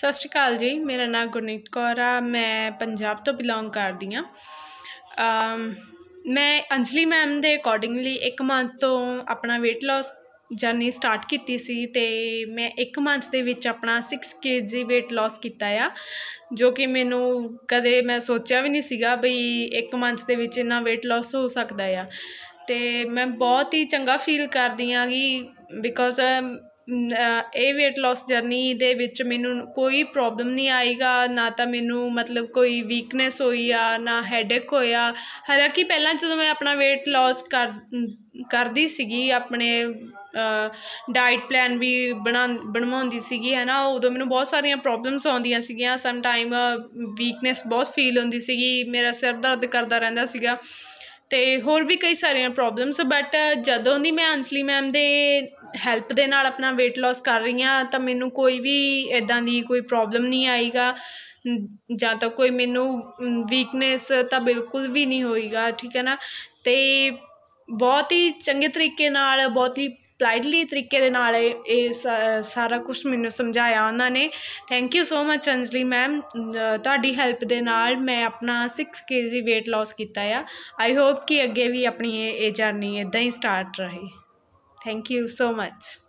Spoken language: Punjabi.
ਸਤਿ ਸ਼੍ਰੀ ਅਕਾਲ ਜੀ ਮੇਰਾ ਨਾਮ ਗੁਰਨੀਤ ਕੌਰ ਆ ਮੈਂ ਪੰਜਾਬ ਤੋਂ ਬਿਲੋਂਗ ਕਰਦੀ ਆ ਮੈਂ ਅੰਜਲੀ ਮੈਮ ਦੇ ਅਕੋਰਡਿੰਗਲੀ ਇੱਕ ਮੰਥ ਤੋਂ ਆਪਣਾ weight loss ਜਰਨੀ ਸਟਾਰਟ ਕੀਤੀ ਸੀ ਤੇ ਮੈਂ ਇੱਕ ਮੰਥ ਦੇ ਵਿੱਚ ਆਪਣਾ 6 kg weight loss ਕੀਤਾ ਆ ਜੋ ਕਿ ਮੈਨੂੰ ਕਦੇ ਮੈਂ ਸੋਚਿਆ ਵੀ ਨਹੀਂ ਸੀਗਾ ਬਈ ਇੱਕ ਮੰਥ ਦੇ ਵਿੱਚ ਇੰਨਾ weight loss ਹੋ ਸਕਦਾ ਆ ਤੇ ਮੈਂ ਬਹੁਤ ਹੀ ਚੰਗਾ ਫੀਲ ਕਰਦੀ ਆ ਕਿ ਬਿਕੋਜ਼ ਇਹ ਵੇਟ loss ਜਰਨੀ ਦੇ ਵਿੱਚ ਮੈਨੂੰ ਕੋਈ ਪ੍ਰੋਬਲਮ ਨਹੀਂ ਆਏਗਾ ਨਾ ਤਾਂ ਮੈਨੂੰ ਮਤਲਬ ਕੋਈ ਵੀਕਨੈਸ ਹੋਈ ਆ ਨਾ ਹੈਡੇਕ ਹੋਇਆ ਹਾਲਾਂਕਿ ਪਹਿਲਾਂ ਜਦੋਂ ਮੈਂ ਆਪਣਾ weight loss ਕਰ ਕਰਦੀ ਸੀਗੀ ਆਪਣੇ ਡਾਈਟ ਪਲਾਨ ਵੀ ਬਣਾ ਬਣਵਾਉਂਦੀ ਸੀਗੀ ਹੈ ਨਾ ਉਦੋਂ ਮੈਨੂੰ ਬਹੁਤ ਸਾਰੀਆਂ ਪ੍ਰੋਬਲਮਸ ਆਉਂਦੀਆਂ ਸੀਗੀਆਂ ਸਮ ਟਾਈਮ ਵੀਕਨੈਸ ਬਹੁਤ ਫੀਲ ਹੁੰਦੀ ਸੀਗੀ ਮੇਰਾ ਸਿਰ ਦਰਦ ਕਰਦਾ ਰਹਿੰਦਾ ਸੀਗਾ ਤੇ ਹੋਰ ਵੀ ਕਈ ਸਾਰੀਆਂ ਪ੍ਰੋਬਲਮਸ ਬਟ ਜਦੋਂ ਦੀ ਮੈਂ ਅੰਸਲੀ ਮੈਮ ਦੇ ਹੈਲਪ ਦੇ ਨਾਲ ਆਪਣਾ weight loss ਕਰ ਰਹੀ ਆ ਤਾਂ ਮੈਨੂੰ ਕੋਈ ਵੀ ਇਦਾਂ ਦੀ ਕੋਈ ਪ੍ਰੋਬਲਮ ਨਹੀਂ ਆਏਗਾ ਜਾਂ ਤਾਂ ਕੋਈ ਮੈਨੂੰ ਵੀਕਨੈਸ ਤਾਂ ਬਿਲਕੁਲ ਵੀ ਨਹੀਂ ਹੋਏਗਾ ਠੀਕ ਹੈ ਨਾ ਤੇ ਬਹੁਤ ਹੀ ਚੰਗੇ ਤਰੀਕੇ ਨਾਲ ਬਹੁਤ ਹੀ ਪਲਾਈਟਲੀ ਤਰੀਕੇ ਦੇ ਨਾਲ ਇਹ ਸਾਰਾ ਕੁਝ ਮੈਨੂੰ ਸਮਝਾਇਆ ਉਹਨਾਂ ਨੇ thank you so much Anjali ma'am ਤੁਹਾਡੀ ਹੈਲਪ ਦੇ ਨਾਲ ਮੈਂ ਆਪਣਾ 6 kg weight loss ਕੀਤਾ ਆ ਆਈ ਹੋਪ ਕਿ ਅੱਗੇ ਵੀ ਆਪਣੀ ਇਹ ਜਰਨੀ ਇਦਾਂ ਹੀ ਸਟਾਰਟ ਰਹੇ ਥੈਂਕ ਯੂ ਸੋ ਮਚ